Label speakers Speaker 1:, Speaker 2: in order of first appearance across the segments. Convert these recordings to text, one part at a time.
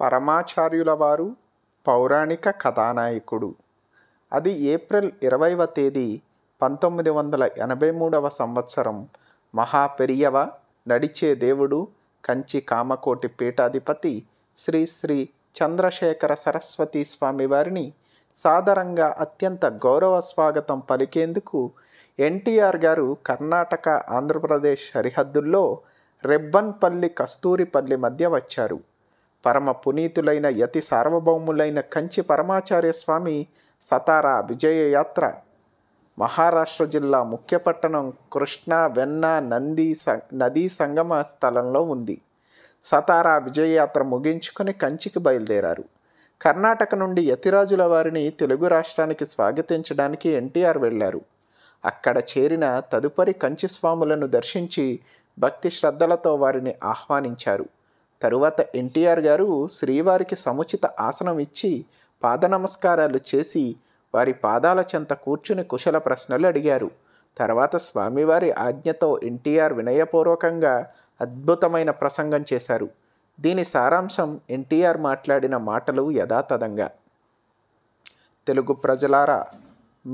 Speaker 1: పరమాచార్యుల వారు పౌరాణిక కథానాయకుడు అది ఏప్రిల్ ఇరవైవ తేదీ పంతొమ్మిది వందల ఎనభై మూడవ సంవత్సరం మహాపెరియవ నడిచే దేవుడు కంచి కామకోటి పీఠాధిపతి శ్రీ శ్రీ చంద్రశేఖర సరస్వతి స్వామి వారిని సాదరంగా అత్యంత గౌరవ స్వాగతం పలికేందుకు ఎన్టీఆర్ గారు కర్ణాటక ఆంధ్రప్రదేశ్ సరిహద్దుల్లో రెబ్బన్పల్లి కస్తూరిపల్లి మధ్య వచ్చారు పరమ పునీతులైన యతి సార్వభౌములైన కంచి పరమాచార్య స్వామి సతారా విజయ యాత్ర మహారాష్ట్ర జిల్లా ముఖ్య పట్టణం కృష్ణా వెన్న నంది నదీ సంగమ స్థలంలో ఉంది సతారా విజయయాత్ర ముగించుకొని కంచికి బయలుదేరారు కర్ణాటక నుండి యతిరాజుల వారిని తెలుగు రాష్ట్రానికి స్వాగతించడానికి ఎన్టీఆర్ వెళ్ళారు అక్కడ చేరిన తదుపరి కంచి స్వాములను దర్శించి భక్తి శ్రద్ధలతో వారిని ఆహ్వానించారు తరువాత ఎన్టీఆర్ గారు శ్రీవారికి సముచిత ఆసనం ఇచ్చి పాద నమస్కారాలు చేసి వారి పాదాల చెంత కూర్చుని కుశల ప్రశ్నలు అడిగారు తర్వాత స్వామివారి ఆజ్ఞతో ఎన్టీఆర్ వినయపూర్వకంగా అద్భుతమైన ప్రసంగం చేశారు దీని సారాంశం ఎన్టీఆర్ మాట్లాడిన మాటలు యథాతథంగా తెలుగు ప్రజలారా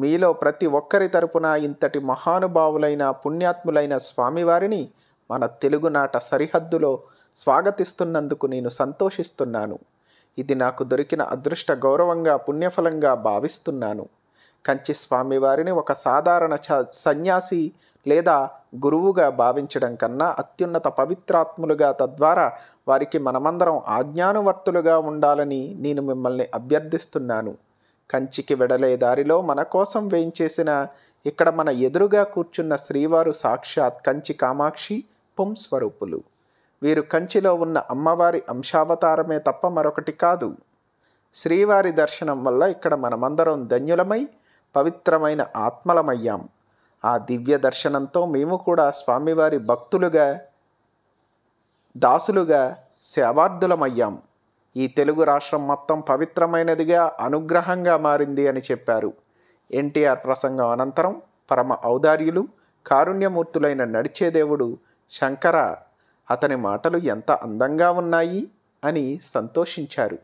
Speaker 1: మీలో ప్రతి ఒక్కరి తరపున ఇంతటి మహానుభావులైన పుణ్యాత్ములైన స్వామివారిని మన తెలుగునాట సరిహద్దులో స్వాగతిస్తున్నందుకు నేను సంతోషిస్తున్నాను ఇది నాకు దొరికిన అదృష్ట గౌరవంగా పుణ్యఫలంగా భావిస్తున్నాను కంచి స్వామివారిని ఒక సాధారణ సన్యాసి లేదా గురువుగా భావించడం కన్నా అత్యున్నత పవిత్రాత్ములుగా తద్వారా వారికి మనమందరం ఆజ్ఞానువర్తులుగా ఉండాలని నేను మిమ్మల్ని అభ్యర్థిస్తున్నాను కంచికి వెడలే దారిలో మన కోసం వేయించేసిన ఇక్కడ మన ఎదురుగా కూర్చున్న శ్రీవారు సాక్షాత్ కంచి కామాక్షి స్వరూపం స్వరూపులు వీరు కంచిలో ఉన్న అమ్మవారి అంశావతారమే తప్ప మరొకటి కాదు శ్రీవారి దర్శనం వల్ల ఇక్కడ మనమందరం ధన్యులమై పవిత్రమైన ఆత్మలమయ్యాం ఆ దివ్య దర్శనంతో మేము కూడా స్వామివారి భక్తులుగా దాసులుగా సేవార్థులమయ్యాం ఈ తెలుగు రాష్ట్రం మొత్తం పవిత్రమైనదిగా అనుగ్రహంగా మారింది అని చెప్పారు ఎన్టీఆర్ ప్రసంగం అనంతరం పరమ ఔదార్యులు కారుణ్యమూర్తులైన నడిచేదేవుడు శంకర అతని మాటలు ఎంత అందంగా ఉన్నాయి అని సంతోషించారు